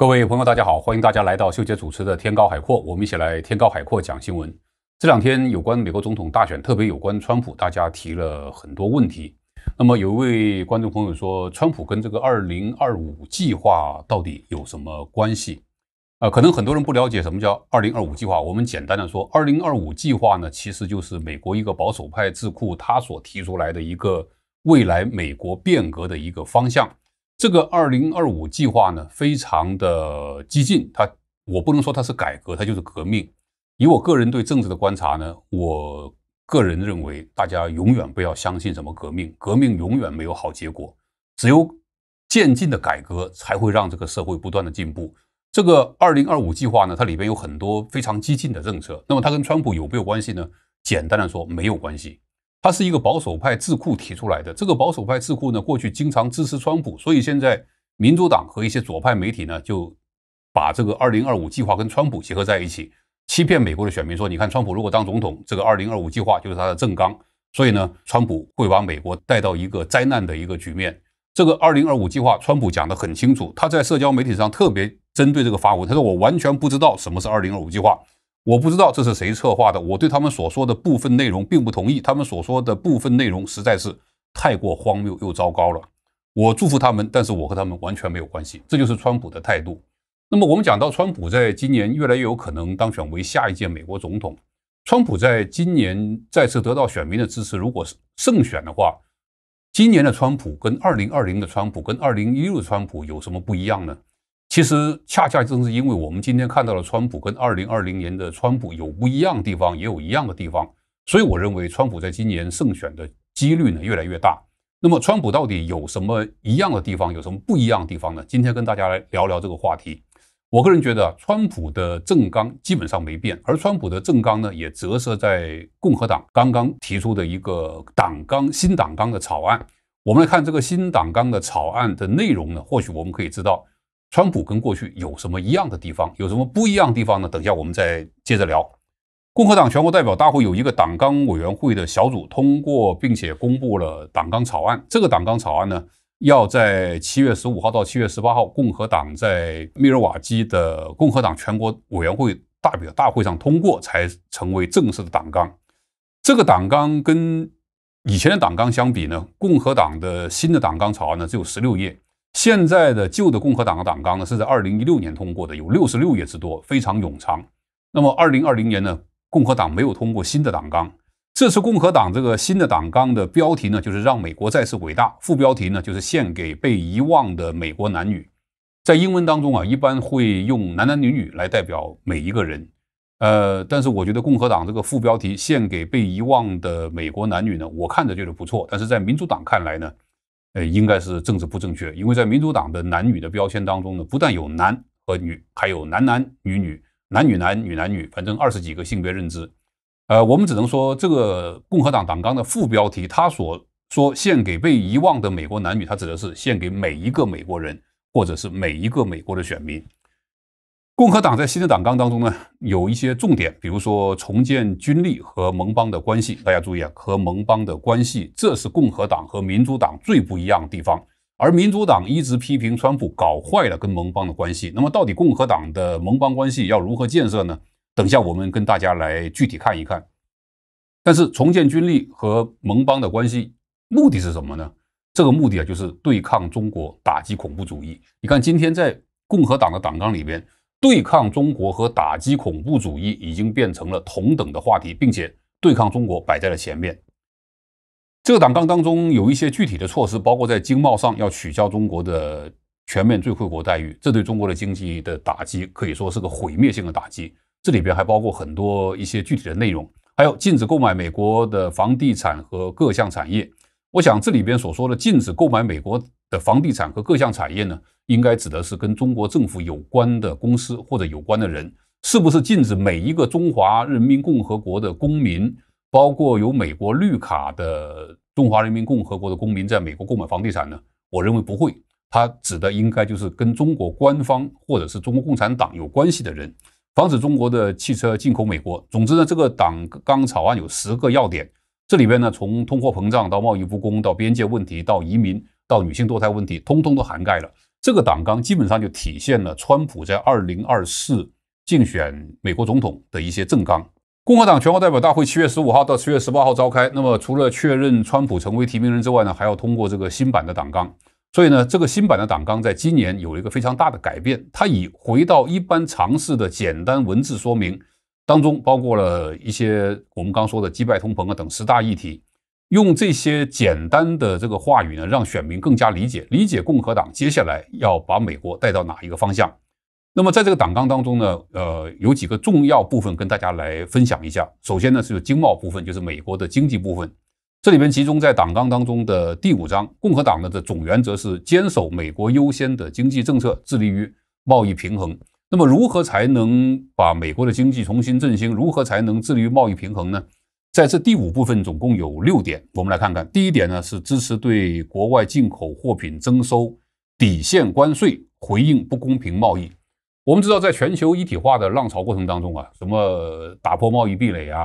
各位朋友，大家好，欢迎大家来到秀杰主持的《天高海阔》，我们一起来《天高海阔》讲新闻。这两天有关美国总统大选，特别有关川普，大家提了很多问题。那么有一位观众朋友说，川普跟这个 “2025 计划”到底有什么关系？啊，可能很多人不了解什么叫 “2025 计划”。我们简单的说，“2025 计划”呢，其实就是美国一个保守派智库他所提出来的一个未来美国变革的一个方向。这个二零二五计划呢，非常的激进。它，我不能说它是改革，它就是革命。以我个人对政治的观察呢，我个人认为，大家永远不要相信什么革命，革命永远没有好结果。只有渐进的改革，才会让这个社会不断的进步。这个二零二五计划呢，它里边有很多非常激进的政策。那么它跟川普有没有关系呢？简单的说，没有关系。它是一个保守派智库提出来的。这个保守派智库呢，过去经常支持川普，所以现在民主党和一些左派媒体呢，就把这个“二零二五计划”跟川普结合在一起，欺骗美国的选民说：“你看，川普如果当总统，这个‘二零二五计划’就是他的正纲。所以呢，川普会把美国带到一个灾难的一个局面。”这个“二零二五计划”，川普讲得很清楚，他在社交媒体上特别针对这个发文，他说：“我完全不知道什么是‘二零二五计划’。”我不知道这是谁策划的，我对他们所说的部分内容并不同意，他们所说的部分内容实在是太过荒谬又糟糕了。我祝福他们，但是我和他们完全没有关系。这就是川普的态度。那么我们讲到川普在今年越来越有可能当选为下一届美国总统，川普在今年再次得到选民的支持，如果是胜选的话，今年的川普跟二零二零的川普跟二零一六的川普有什么不一样呢？其实恰恰正是因为我们今天看到了川普跟二零二零年的川普有不一样的地方，也有一样的地方，所以我认为川普在今年胜选的几率呢越来越大。那么川普到底有什么一样的地方，有什么不一样的地方呢？今天跟大家来聊聊这个话题。我个人觉得，川普的政纲基本上没变，而川普的政纲呢也折射在共和党刚刚提出的一个党纲新党纲的草案。我们来看这个新党纲的草案的内容呢，或许我们可以知道。川普跟过去有什么一样的地方，有什么不一样的地方呢？等一下我们再接着聊。共和党全国代表大会有一个党纲委员会的小组通过，并且公布了党纲草案。这个党纲草案呢，要在七月十五号到七月十八号，共和党在密尔瓦基的共和党全国委员会代表大会上通过，才成为正式的党纲。这个党纲跟以前的党纲相比呢，共和党的新的党纲草案呢只有十六页。现在的旧的共和党的党纲呢，是在二零一六年通过的，有六十六页之多，非常冗长。那么二零二零年呢，共和党没有通过新的党纲。这次共和党这个新的党纲的标题呢，就是“让美国再次伟大”，副标题呢就是“献给被遗忘的美国男女”。在英文当中啊，一般会用男男女女来代表每一个人。呃，但是我觉得共和党这个副标题“献给被遗忘的美国男女”呢，我看着觉得不错。但是在民主党看来呢？呃，应该是政治不正确，因为在民主党的男女的标签当中呢，不但有男和女，还有男男女女、男女男女男女，反正二十几个性别认知。呃，我们只能说，这个共和党党纲的副标题，他所说“献给被遗忘的美国男女”，他指的是献给每一个美国人，或者是每一个美国的选民。共和党在新的党纲当中呢，有一些重点，比如说重建军力和盟邦的关系。大家注意啊，和盟邦的关系，这是共和党和民主党最不一样的地方。而民主党一直批评川普搞坏了跟盟邦的关系。那么，到底共和党的盟邦关系要如何建设呢？等下我们跟大家来具体看一看。但是，重建军力和盟邦的关系目的是什么呢？这个目的啊，就是对抗中国，打击恐怖主义。你看，今天在共和党的党纲里边。对抗中国和打击恐怖主义已经变成了同等的话题，并且对抗中国摆在了前面。这个党纲当中有一些具体的措施，包括在经贸上要取消中国的全面最惠国待遇，这对中国的经济的打击可以说是个毁灭性的打击。这里边还包括很多一些具体的内容，还有禁止购买美国的房地产和各项产业。我想这里边所说的禁止购买美国。的房地产和各项产业呢，应该指的是跟中国政府有关的公司或者有关的人，是不是禁止每一个中华人民共和国的公民，包括有美国绿卡的中华人民共和国的公民在美国购买房地产呢？我认为不会，他指的应该就是跟中国官方或者是中国共产党有关系的人，防止中国的汽车进口美国。总之呢，这个党纲草案有十个要点，这里边呢，从通货膨胀到贸易不公到边界问题到移民。到女性堕胎问题，通通都涵盖了。这个党纲基本上就体现了川普在二零二四竞选美国总统的一些政纲。共和党全国代表大会七月十五号到七月十八号召开。那么除了确认川普成为提名人之外呢，还要通过这个新版的党纲。所以呢，这个新版的党纲在今年有一个非常大的改变，它以回到一般常识的简单文字说明当中，包括了一些我们刚说的击败通膨啊等十大议题。用这些简单的这个话语呢，让选民更加理解，理解共和党接下来要把美国带到哪一个方向。那么在这个党纲当中呢，呃，有几个重要部分跟大家来分享一下。首先呢，是经贸部分，就是美国的经济部分，这里面集中在党纲当中的第五章。共和党的的总原则是坚守美国优先的经济政策，致力于贸易平衡。那么如何才能把美国的经济重新振兴？如何才能致力于贸易平衡呢？在这第五部分，总共有六点，我们来看看。第一点呢，是支持对国外进口货品征收底线关税，回应不公平贸易。我们知道，在全球一体化的浪潮过程当中啊，什么打破贸易壁垒啊，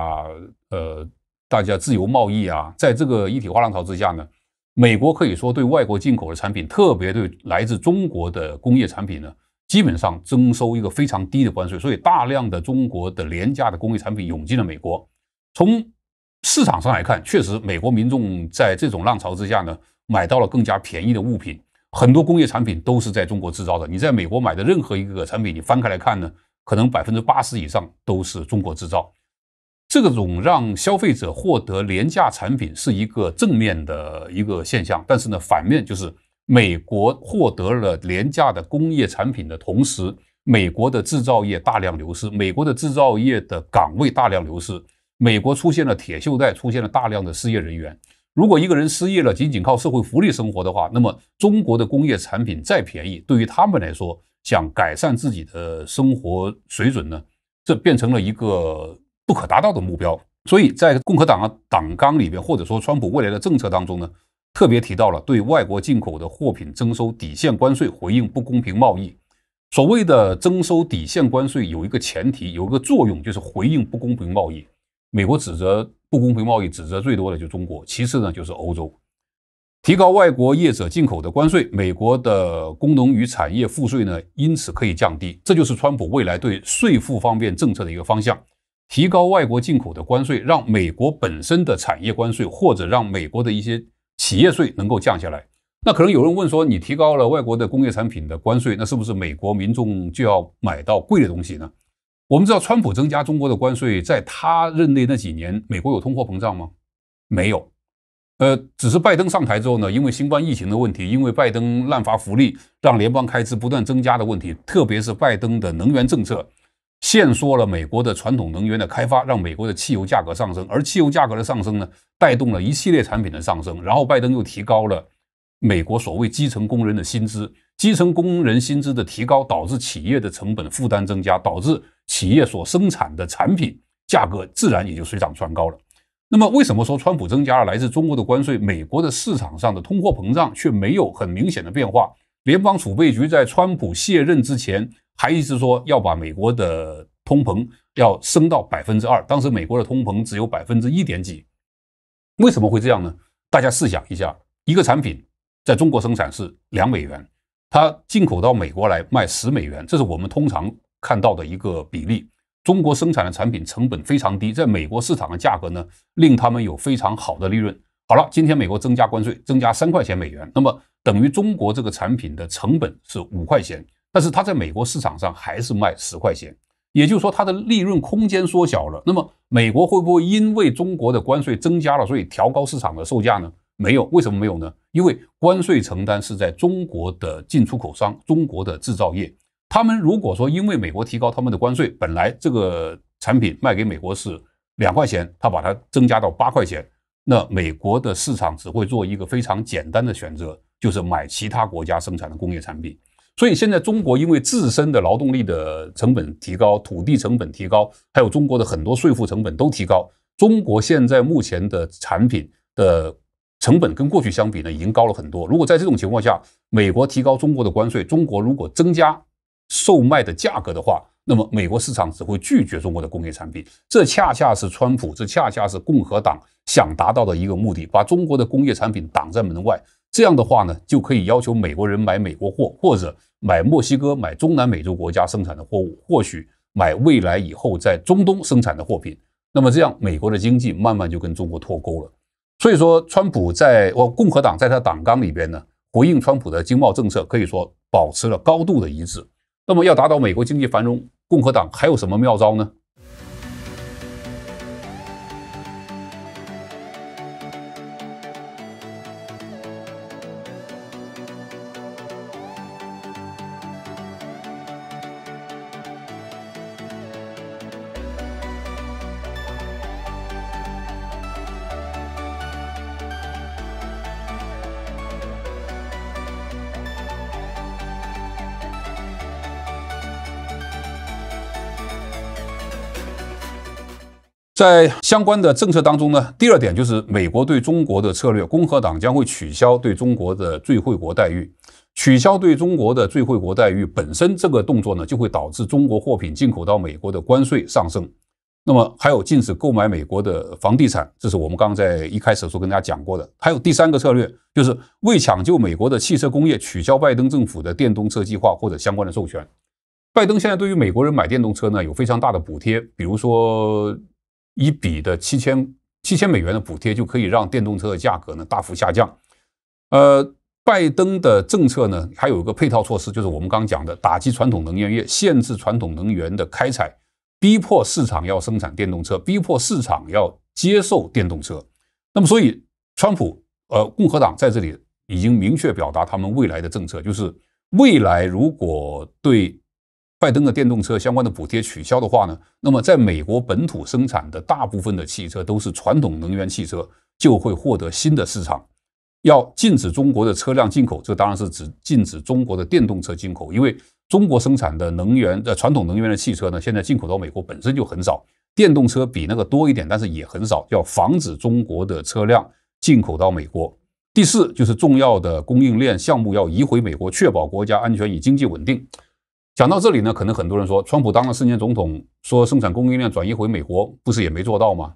呃，大家自由贸易啊，在这个一体化浪潮之下呢，美国可以说对外国进口的产品，特别对来自中国的工业产品呢，基本上征收一个非常低的关税，所以大量的中国的廉价的工业产品涌进了美国。从市场上来看，确实美国民众在这种浪潮之下呢，买到了更加便宜的物品。很多工业产品都是在中国制造的。你在美国买的任何一个产品，你翻开来看呢，可能百分之八十以上都是中国制造。这种让消费者获得廉价产品是一个正面的一个现象，但是呢，反面就是美国获得了廉价的工业产品的同时，美国的制造业大量流失，美国的制造业的岗位大量流失。美国出现了铁锈带，出现了大量的失业人员。如果一个人失业了，仅仅靠社会福利生活的话，那么中国的工业产品再便宜，对于他们来说，想改善自己的生活水准呢，这变成了一个不可达到的目标。所以在共和党的党纲里边，或者说川普未来的政策当中呢，特别提到了对外国进口的货品征收底线关税，回应不公平贸易。所谓的征收底线关税有一个前提，有一个作用，就是回应不公平贸易。美国指责不公平贸易，指责最多的就是中国，其次呢就是欧洲。提高外国业者进口的关税，美国的工农与产业赋税呢，因此可以降低。这就是川普未来对税负方面政策的一个方向：提高外国进口的关税，让美国本身的产业关税或者让美国的一些企业税能够降下来。那可能有人问说，你提高了外国的工业产品的关税，那是不是美国民众就要买到贵的东西呢？我们知道，川普增加中国的关税，在他任内那几年，美国有通货膨胀吗？没有。呃，只是拜登上台之后呢，因为新冠疫情的问题，因为拜登滥发福利，让联邦开支不断增加的问题，特别是拜登的能源政策，限缩了美国的传统能源的开发，让美国的汽油价格上升，而汽油价格的上升呢，带动了一系列产品的上升，然后拜登又提高了美国所谓基层工人的薪资，基层工人薪资的提高导致企业的成本负担增加，导致。企业所生产的产品价格自然也就水涨船高了。那么，为什么说川普增加了来自中国的关税，美国的市场上的通货膨胀却没有很明显的变化？联邦储备局在川普卸任之前还一直说要把美国的通膨要升到百分之二，当时美国的通膨只有百分之一点几。为什么会这样呢？大家试想一下，一个产品在中国生产是两美元，它进口到美国来卖十美元，这是我们通常。看到的一个比例，中国生产的产品成本非常低，在美国市场的价格呢，令他们有非常好的利润。好了，今天美国增加关税，增加三块钱美元，那么等于中国这个产品的成本是五块钱，但是它在美国市场上还是卖十块钱，也就是说它的利润空间缩小了。那么美国会不会因为中国的关税增加了，所以调高市场的售价呢？没有，为什么没有呢？因为关税承担是在中国的进出口商，中国的制造业。他们如果说因为美国提高他们的关税，本来这个产品卖给美国是两块钱，他把它增加到八块钱，那美国的市场只会做一个非常简单的选择，就是买其他国家生产的工业产品。所以现在中国因为自身的劳动力的成本提高、土地成本提高，还有中国的很多税负成本都提高，中国现在目前的产品的成本跟过去相比呢，已经高了很多。如果在这种情况下，美国提高中国的关税，中国如果增加，售卖的价格的话，那么美国市场只会拒绝中国的工业产品，这恰恰是川普，这恰恰是共和党想达到的一个目的，把中国的工业产品挡在门外。这样的话呢，就可以要求美国人买美国货，或者买墨西哥、买中南美洲国家生产的货物，或许买未来以后在中东生产的货品。那么这样，美国的经济慢慢就跟中国脱钩了。所以说，川普在，我共和党在他党纲里边呢，回应川普的经贸政策，可以说保持了高度的一致。那么，要达到美国经济繁荣，共和党还有什么妙招呢？在相关的政策当中呢，第二点就是美国对中国的策略，共和党将会取消对中国的最惠国待遇。取消对中国的最惠国待遇本身这个动作呢，就会导致中国货品进口到美国的关税上升。那么还有禁止购买美国的房地产，这是我们刚刚在一开始的时候跟大家讲过的。还有第三个策略就是为抢救美国的汽车工业，取消拜登政府的电动车计划或者相关的授权。拜登现在对于美国人买电动车呢，有非常大的补贴，比如说。一笔的七千七千美元的补贴就可以让电动车的价格呢大幅下降，呃，拜登的政策呢，还有一个配套措施，就是我们刚刚讲的打击传统能源业，限制传统能源的开采，逼迫市场要生产电动车，逼迫市场要接受电动车。那么，所以，川普，呃，共和党在这里已经明确表达他们未来的政策，就是未来如果对。拜登的电动车相关的补贴取消的话呢，那么在美国本土生产的大部分的汽车都是传统能源汽车，就会获得新的市场。要禁止中国的车辆进口，这当然是指禁止中国的电动车进口，因为中国生产的能源呃传统能源的汽车呢，现在进口到美国本身就很少，电动车比那个多一点，但是也很少。要防止中国的车辆进口到美国。第四就是重要的供应链项目要移回美国，确保国家安全与经济稳定。讲到这里呢，可能很多人说，川普当了四年总统，说生产供应链转移回美国，不是也没做到吗？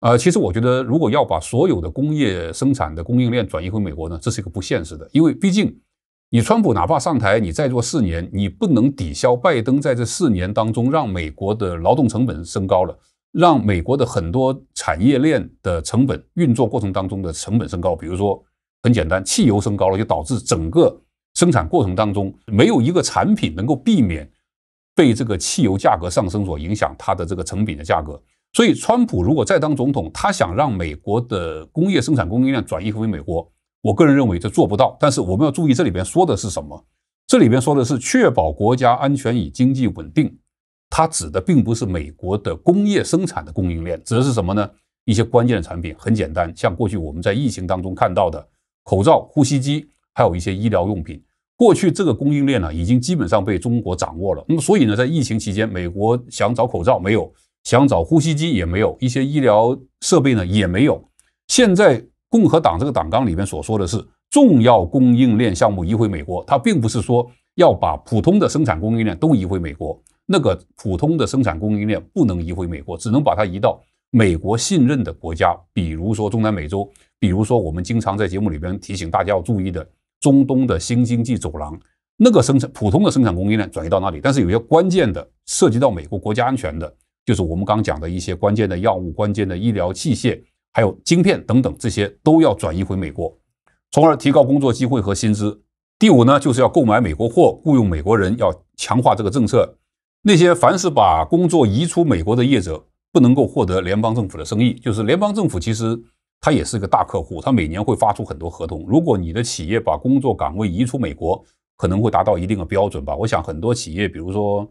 呃，其实我觉得，如果要把所有的工业生产的供应链转移回美国呢，这是一个不现实的，因为毕竟你川普哪怕上台，你再做四年，你不能抵消拜登在这四年当中让美国的劳动成本升高了，让美国的很多产业链的成本运作过程当中的成本升高，比如说很简单，汽油升高了，就导致整个。生产过程当中，没有一个产品能够避免被这个汽油价格上升所影响它的这个成品的价格。所以，川普如果再当总统，他想让美国的工业生产供应链转移回美国，我个人认为这做不到。但是我们要注意这里边说的是什么？这里边说的是确保国家安全与经济稳定，它指的并不是美国的工业生产的供应链，指的是什么呢？一些关键的产品，很简单，像过去我们在疫情当中看到的口罩、呼吸机，还有一些医疗用品。过去这个供应链呢，已经基本上被中国掌握了。那么所以呢，在疫情期间，美国想找口罩没有，想找呼吸机也没有，一些医疗设备呢也没有。现在共和党这个党纲里面所说的是，重要供应链项目移回美国，它并不是说要把普通的生产供应链都移回美国。那个普通的生产供应链不能移回美国，只能把它移到美国信任的国家，比如说中南美洲，比如说我们经常在节目里边提醒大家要注意的。中东的新经济走廊，那个生产普通的生产供应链转移到那里，但是有些关键的涉及到美国国家安全的，就是我们刚刚讲的一些关键的药物、关键的医疗器械，还有晶片等等，这些都要转移回美国，从而提高工作机会和薪资。第五呢，就是要购买美国货，雇佣美国人，要强化这个政策。那些凡是把工作移出美国的业者，不能够获得联邦政府的生意，就是联邦政府其实。他也是一个大客户，他每年会发出很多合同。如果你的企业把工作岗位移出美国，可能会达到一定的标准吧？我想很多企业，比如说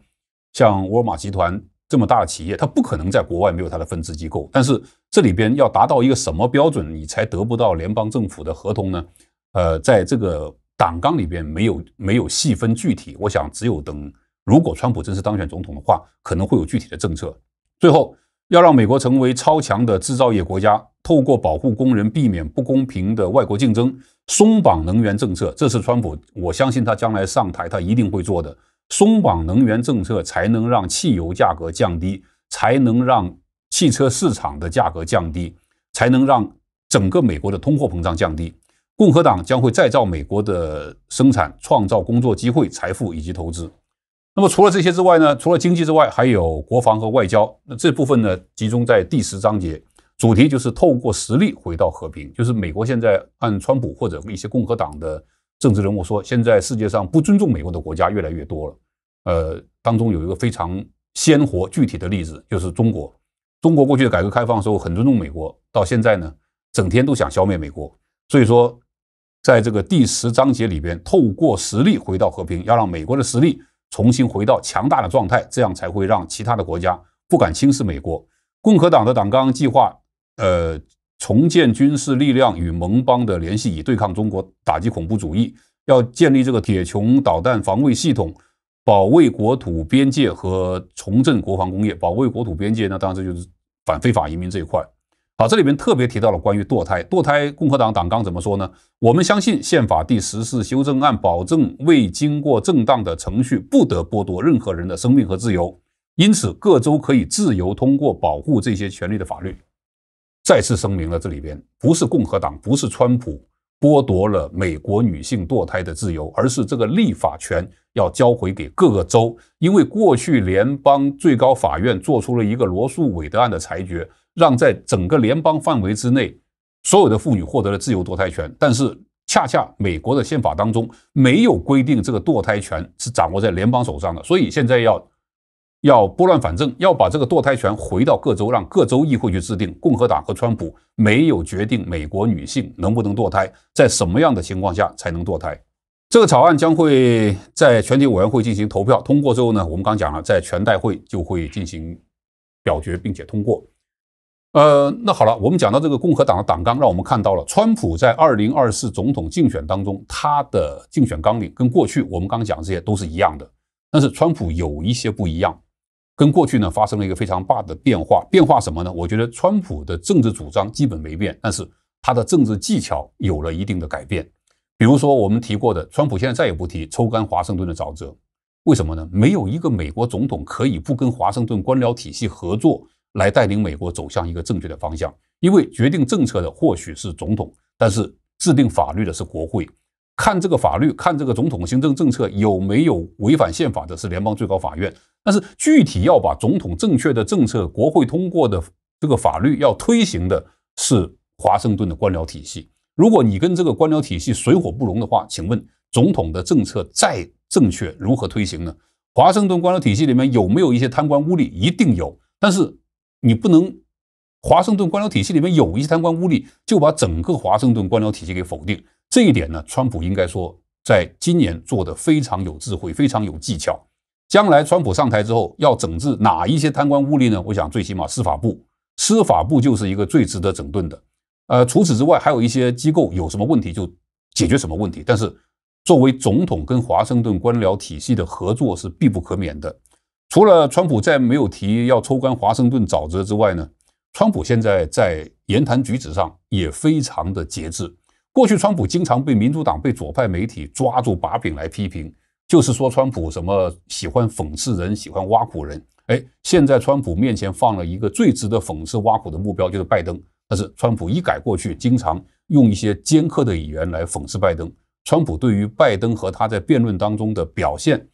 像沃尔玛集团这么大的企业，它不可能在国外没有它的分支机构。但是这里边要达到一个什么标准，你才得不到联邦政府的合同呢？呃，在这个党纲里边没有没有细分具体。我想只有等如果川普正式当选总统的话，可能会有具体的政策。最后。要让美国成为超强的制造业国家，透过保护工人、避免不公平的外国竞争、松绑能源政策，这是川普，我相信他将来上台，他一定会做的。松绑能源政策才能让汽油价格降低，才能让汽车市场的价格降低，才能让整个美国的通货膨胀降低。共和党将会再造美国的生产，创造工作机会、财富以及投资。那么除了这些之外呢？除了经济之外，还有国防和外交。那这部分呢，集中在第十章节，主题就是透过实力回到和平。就是美国现在按川普或者一些共和党的政治人物说，现在世界上不尊重美国的国家越来越多了。呃，当中有一个非常鲜活具体的例子，就是中国。中国过去的改革开放时候很尊重美国，到现在呢，整天都想消灭美国。所以说，在这个第十章节里边，透过实力回到和平，要让美国的实力。重新回到强大的状态，这样才会让其他的国家不敢轻视美国。共和党的党纲计划，呃，重建军事力量与盟邦的联系，以对抗中国，打击恐怖主义。要建立这个铁穹导弹防卫系统，保卫国土边界和重振国防工业。保卫国土边界，那当然就是反非法移民这一块。好，这里面特别提到了关于堕胎。堕胎，共和党党纲怎么说呢？我们相信宪法第十四修正案保证未经过正当的程序，不得剥夺任何人的生命和自由。因此，各州可以自由通过保护这些权利的法律。再次声明了，这里边不是共和党，不是川普剥夺了美国女性堕胎的自由，而是这个立法权要交回给各个州，因为过去联邦最高法院做出了一个罗素韦德案的裁决。让在整个联邦范围之内，所有的妇女获得了自由堕胎权。但是，恰恰美国的宪法当中没有规定这个堕胎权是掌握在联邦手上的。所以，现在要要拨乱反正，要把这个堕胎权回到各州，让各州议会去制定。共和党和川普没有决定美国女性能不能堕胎，在什么样的情况下才能堕胎。这个草案将会在全体委员会进行投票通过之后呢，我们刚讲了，在全代会就会进行表决，并且通过。呃，那好了，我们讲到这个共和党的党纲，让我们看到了川普在二零二四总统竞选当中，他的竞选纲领跟过去我们刚讲这些都是一样的，但是川普有一些不一样，跟过去呢发生了一个非常大的变化。变化什么呢？我觉得川普的政治主张基本没变，但是他的政治技巧有了一定的改变。比如说我们提过的，川普现在再也不提抽干华盛顿的沼泽，为什么呢？没有一个美国总统可以不跟华盛顿官僚体系合作。来带领美国走向一个正确的方向，因为决定政策的或许是总统，但是制定法律的是国会。看这个法律，看这个总统行政政策有没有违反宪法的是联邦最高法院。但是具体要把总统正确的政策，国会通过的这个法律要推行的，是华盛顿的官僚体系。如果你跟这个官僚体系水火不容的话，请问总统的政策再正确，如何推行呢？华盛顿官僚体系里面有没有一些贪官污吏？一定有，但是。你不能，华盛顿官僚体系里面有一些贪官污吏，就把整个华盛顿官僚体系给否定。这一点呢，川普应该说在今年做的非常有智慧，非常有技巧。将来川普上台之后要整治哪一些贪官污吏呢？我想最起码司法部，司法部就是一个最值得整顿的。呃，除此之外，还有一些机构有什么问题就解决什么问题。但是，作为总统跟华盛顿官僚体系的合作是必不可免的。除了川普再没有提要抽干华盛顿沼泽之外呢，川普现在在言谈举止上也非常的节制。过去川普经常被民主党、被左派媒体抓住把柄来批评，就是说川普什么喜欢讽刺人、喜欢挖苦人。哎，现在川普面前放了一个最值得讽刺挖苦的目标，就是拜登。但是川普一改过去经常用一些尖刻的语言来讽刺拜登，川普对于拜登和他在辩论当中的表现。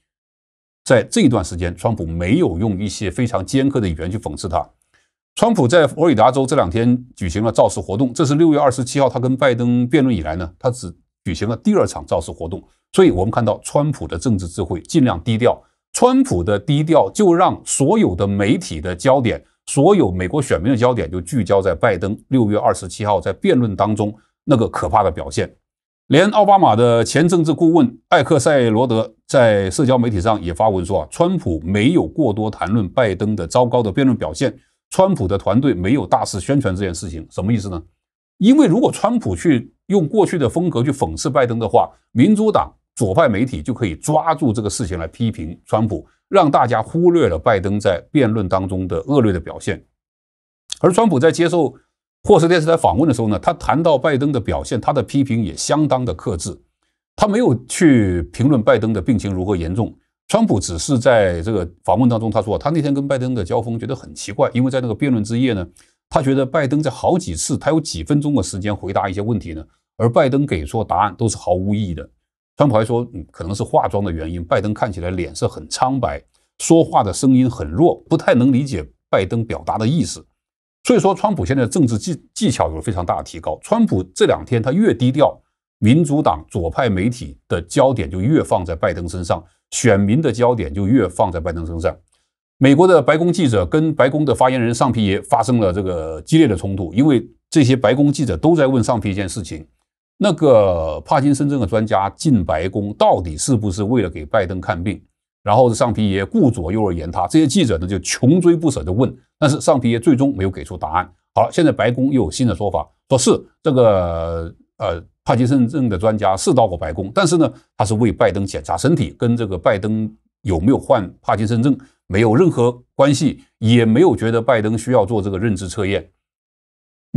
在这一段时间，川普没有用一些非常尖刻的语言去讽刺他。川普在佛罗里达州这两天举行了造势活动，这是六月二十七号他跟拜登辩论以来呢，他只举行了第二场造势活动。所以，我们看到，川普的政治智慧尽量低调。川普的低调就让所有的媒体的焦点，所有美国选民的焦点，就聚焦在拜登六月二十七号在辩论当中那个可怕的表现。连奥巴马的前政治顾问艾克塞罗德在社交媒体上也发文说：“啊，川普没有过多谈论拜登的糟糕的辩论表现，川普的团队没有大肆宣传这件事情，什么意思呢？因为如果川普去用过去的风格去讽刺拜登的话，民主党左派媒体就可以抓住这个事情来批评川普，让大家忽略了拜登在辩论当中的恶劣的表现，而川普在接受。”霍氏电视台访问的时候呢，他谈到拜登的表现，他的批评也相当的克制，他没有去评论拜登的病情如何严重。川普只是在这个访问当中，他说他那天跟拜登的交锋觉得很奇怪，因为在那个辩论之夜呢，他觉得拜登在好几次他有几分钟的时间回答一些问题呢，而拜登给的答案都是毫无意义的。川普还说，可能是化妆的原因，拜登看起来脸色很苍白，说话的声音很弱，不太能理解拜登表达的意思。所以说，川普现在的政治技技巧有了非常大的提高。川普这两天他越低调，民主党左派媒体的焦点就越放在拜登身上，选民的焦点就越放在拜登身上。美国的白宫记者跟白宫的发言人上皮也发生了这个激烈的冲突，因为这些白宫记者都在问上皮一件事情：那个帕金森症的专家进白宫到底是不是为了给拜登看病？然后上皮爷顾左右而言他，这些记者呢就穷追不舍的问，但是上皮爷最终没有给出答案。好了，现在白宫又有新的说法，说是这个呃帕金森症的专家是到过白宫，但是呢他是为拜登检查身体，跟这个拜登有没有患帕金森症没有任何关系，也没有觉得拜登需要做这个认知测验。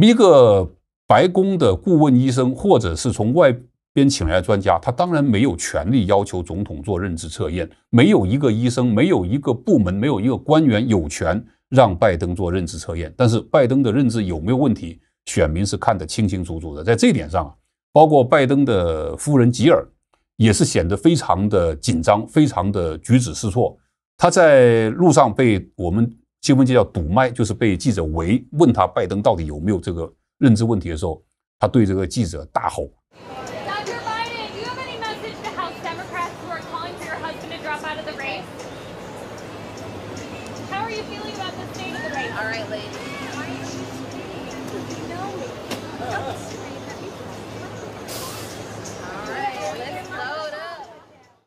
一个白宫的顾问医生，或者是从外。边请来专家，他当然没有权利要求总统做认知测验，没有一个医生，没有一个部门，没有一个官员有权让拜登做认知测验。但是，拜登的认知有没有问题，选民是看得清清楚楚的。在这一点上啊，包括拜登的夫人吉尔也是显得非常的紧张，非常的举止失措。他在路上被我们新闻界叫堵麦，就是被记者围，问他拜登到底有没有这个认知问题的时候，他对这个记者大吼。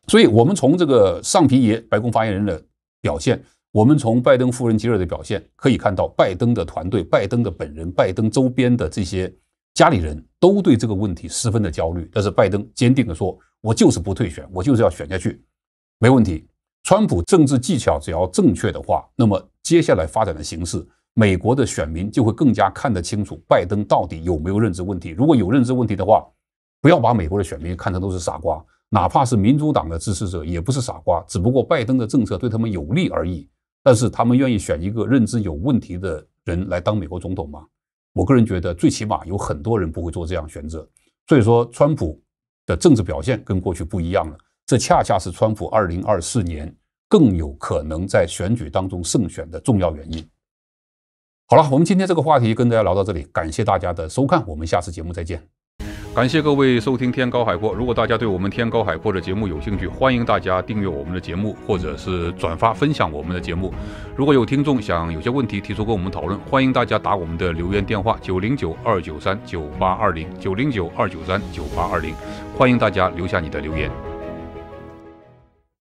所以，我们从这个上皮爷白宫发言人的表现，我们从拜登夫人吉尔的表现，可以看到拜登的团队、拜登的本人、拜登周边的这些家里人都对这个问题十分的焦虑。但是，拜登坚定的说：“我就是不退选，我就是要选下去，没问题。”川普政治技巧只要正确的话，那么。接下来发展的形势，美国的选民就会更加看得清楚拜登到底有没有认知问题。如果有认知问题的话，不要把美国的选民看成都是傻瓜，哪怕是民主党的支持者也不是傻瓜，只不过拜登的政策对他们有利而已。但是他们愿意选一个认知有问题的人来当美国总统吗？我个人觉得，最起码有很多人不会做这样选择。所以说，川普的政治表现跟过去不一样了，这恰恰是川普2024年。更有可能在选举当中胜选的重要原因。好了，我们今天这个话题跟大家聊到这里，感谢大家的收看，我们下次节目再见。感谢各位收听《天高海阔》，如果大家对我们《天高海阔》的节目有兴趣，欢迎大家订阅我们的节目，或者是转发分享我们的节目。如果有听众想有些问题提出跟我们讨论，欢迎大家打我们的留言电话九零九二九三九八二零九零九二九三九八二零，欢迎大家留下你的留言。